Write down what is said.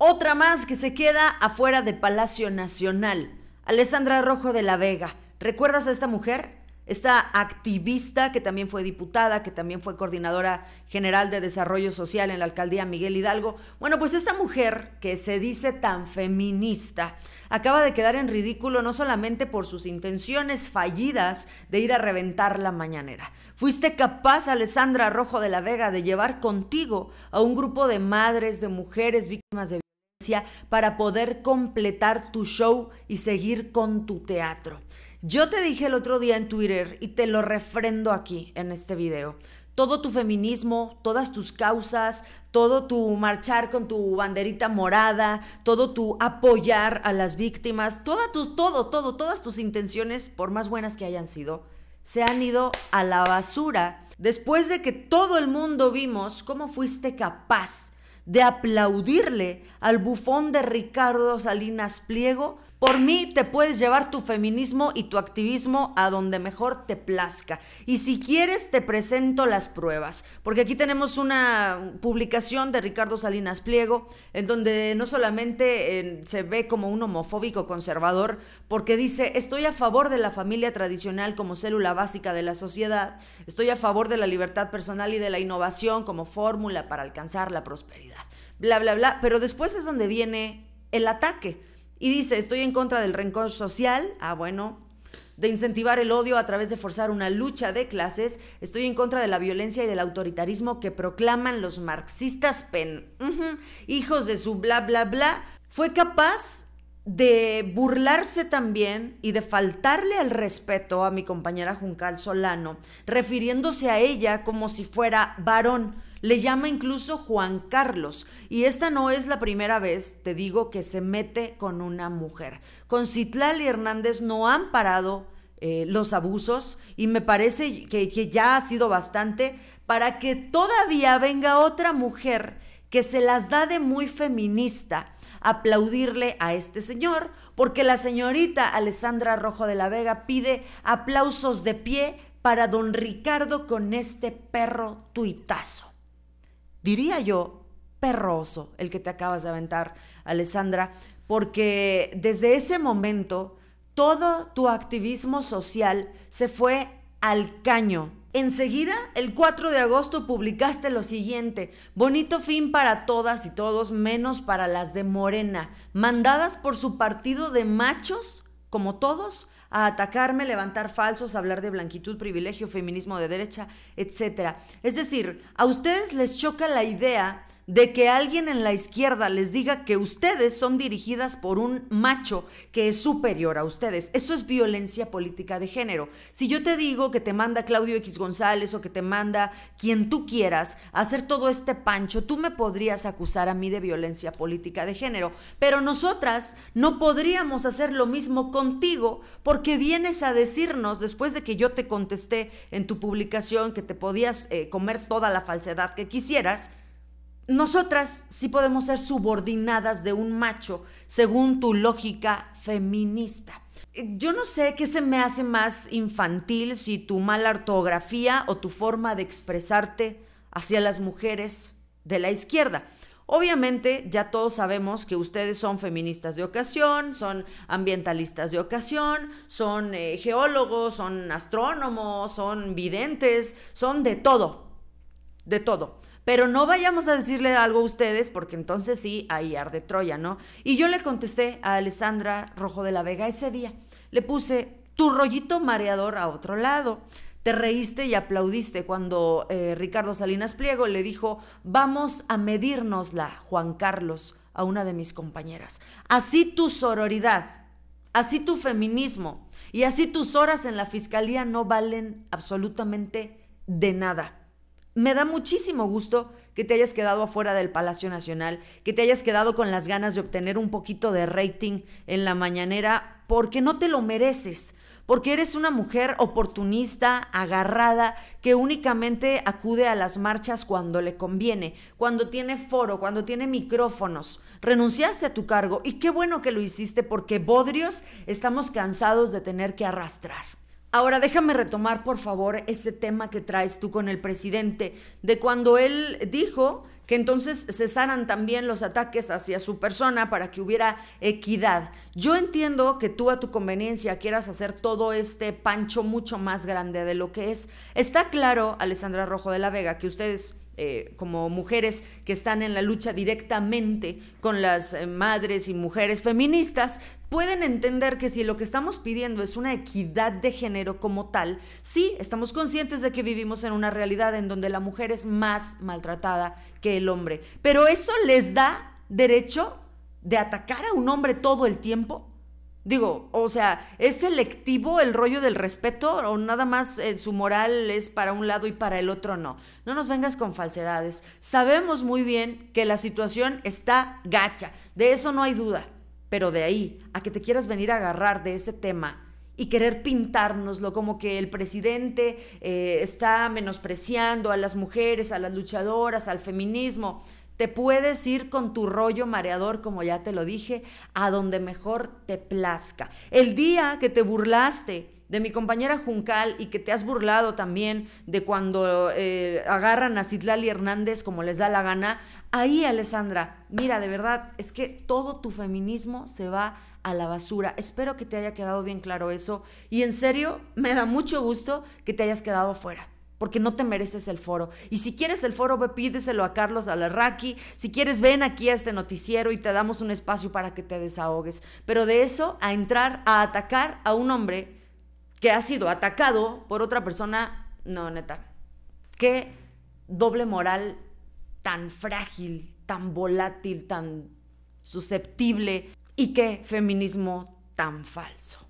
Otra más que se queda afuera de Palacio Nacional. Alessandra Rojo de la Vega. ¿Recuerdas a esta mujer? esta activista que también fue diputada, que también fue coordinadora general de desarrollo social en la alcaldía Miguel Hidalgo. Bueno, pues esta mujer que se dice tan feminista acaba de quedar en ridículo no solamente por sus intenciones fallidas de ir a reventar la mañanera. Fuiste capaz, Alessandra Rojo de la Vega, de llevar contigo a un grupo de madres, de mujeres víctimas de violencia para poder completar tu show y seguir con tu teatro. Yo te dije el otro día en Twitter y te lo refrendo aquí en este video. Todo tu feminismo, todas tus causas, todo tu marchar con tu banderita morada, todo tu apoyar a las víctimas, tus, todo, todo, todas tus intenciones, por más buenas que hayan sido, se han ido a la basura después de que todo el mundo vimos cómo fuiste capaz de aplaudirle al bufón de Ricardo Salinas Pliego por mí te puedes llevar tu feminismo y tu activismo a donde mejor te plazca. Y si quieres, te presento las pruebas, porque aquí tenemos una publicación de Ricardo Salinas Pliego, en donde no solamente eh, se ve como un homofóbico conservador, porque dice, estoy a favor de la familia tradicional como célula básica de la sociedad, estoy a favor de la libertad personal y de la innovación como fórmula para alcanzar la prosperidad, bla, bla, bla. Pero después es donde viene el ataque y dice, estoy en contra del rencor social. Ah, bueno, de incentivar el odio a través de forzar una lucha de clases, estoy en contra de la violencia y del autoritarismo que proclaman los marxistas pen, hijos de su bla bla bla, fue capaz de burlarse también y de faltarle al respeto a mi compañera Juncal Solano, refiriéndose a ella como si fuera varón. Le llama incluso Juan Carlos. Y esta no es la primera vez, te digo, que se mete con una mujer. Con Citlal y Hernández no han parado eh, los abusos y me parece que ya ha sido bastante para que todavía venga otra mujer que se las da de muy feminista aplaudirle a este señor, porque la señorita Alessandra Rojo de la Vega pide aplausos de pie para don Ricardo con este perro tuitazo. Diría yo, perroso, el que te acabas de aventar, Alessandra, porque desde ese momento todo tu activismo social se fue al caño. Enseguida, el 4 de agosto, publicaste lo siguiente, bonito fin para todas y todos, menos para las de Morena, mandadas por su partido de machos, como todos, a atacarme, levantar falsos, hablar de blanquitud, privilegio, feminismo de derecha, etc. Es decir, a ustedes les choca la idea de que alguien en la izquierda les diga que ustedes son dirigidas por un macho que es superior a ustedes. Eso es violencia política de género. Si yo te digo que te manda Claudio X González o que te manda quien tú quieras a hacer todo este pancho, tú me podrías acusar a mí de violencia política de género, pero nosotras no podríamos hacer lo mismo contigo porque vienes a decirnos después de que yo te contesté en tu publicación que te podías eh, comer toda la falsedad que quisieras, nosotras sí podemos ser subordinadas de un macho según tu lógica feminista. Eh, yo no sé qué se me hace más infantil si tu mala ortografía o tu forma de expresarte hacia las mujeres de la izquierda. Obviamente ya todos sabemos que ustedes son feministas de ocasión, son ambientalistas de ocasión, son eh, geólogos, son astrónomos, son videntes, son de todo, de todo pero no vayamos a decirle algo a ustedes porque entonces sí, ahí arde Troya, ¿no? Y yo le contesté a Alessandra Rojo de la Vega ese día. Le puse tu rollito mareador a otro lado. Te reíste y aplaudiste cuando eh, Ricardo Salinas Pliego le dijo, vamos a medirnosla, Juan Carlos, a una de mis compañeras. Así tu sororidad, así tu feminismo y así tus horas en la fiscalía no valen absolutamente de nada. Me da muchísimo gusto que te hayas quedado afuera del Palacio Nacional, que te hayas quedado con las ganas de obtener un poquito de rating en la mañanera, porque no te lo mereces, porque eres una mujer oportunista, agarrada, que únicamente acude a las marchas cuando le conviene, cuando tiene foro, cuando tiene micrófonos. Renunciaste a tu cargo y qué bueno que lo hiciste porque Bodrios estamos cansados de tener que arrastrar. Ahora déjame retomar, por favor, ese tema que traes tú con el presidente, de cuando él dijo que entonces cesaran también los ataques hacia su persona para que hubiera equidad. Yo entiendo que tú a tu conveniencia quieras hacer todo este pancho mucho más grande de lo que es. Está claro, Alessandra Rojo de la Vega, que ustedes eh, como mujeres que están en la lucha directamente con las eh, madres y mujeres feministas, pueden entender que si lo que estamos pidiendo es una equidad de género como tal, sí, estamos conscientes de que vivimos en una realidad en donde la mujer es más maltratada que el hombre, pero eso les da derecho de atacar a un hombre todo el tiempo. Digo, o sea, ¿es selectivo el rollo del respeto o nada más eh, su moral es para un lado y para el otro no? No nos vengas con falsedades. Sabemos muy bien que la situación está gacha, de eso no hay duda. Pero de ahí a que te quieras venir a agarrar de ese tema y querer pintárnoslo como que el presidente eh, está menospreciando a las mujeres, a las luchadoras, al feminismo. Te puedes ir con tu rollo mareador, como ya te lo dije, a donde mejor te plazca. El día que te burlaste de mi compañera Juncal y que te has burlado también de cuando eh, agarran a Citlali Hernández como les da la gana, ahí Alessandra, mira, de verdad, es que todo tu feminismo se va a la basura. Espero que te haya quedado bien claro eso y en serio, me da mucho gusto que te hayas quedado fuera porque no te mereces el foro. Y si quieres el foro, ve pídeselo a Carlos Alarraqui. Si quieres, ven aquí a este noticiero y te damos un espacio para que te desahogues. Pero de eso a entrar a atacar a un hombre que ha sido atacado por otra persona, no, neta. Qué doble moral tan frágil, tan volátil, tan susceptible y qué feminismo tan falso.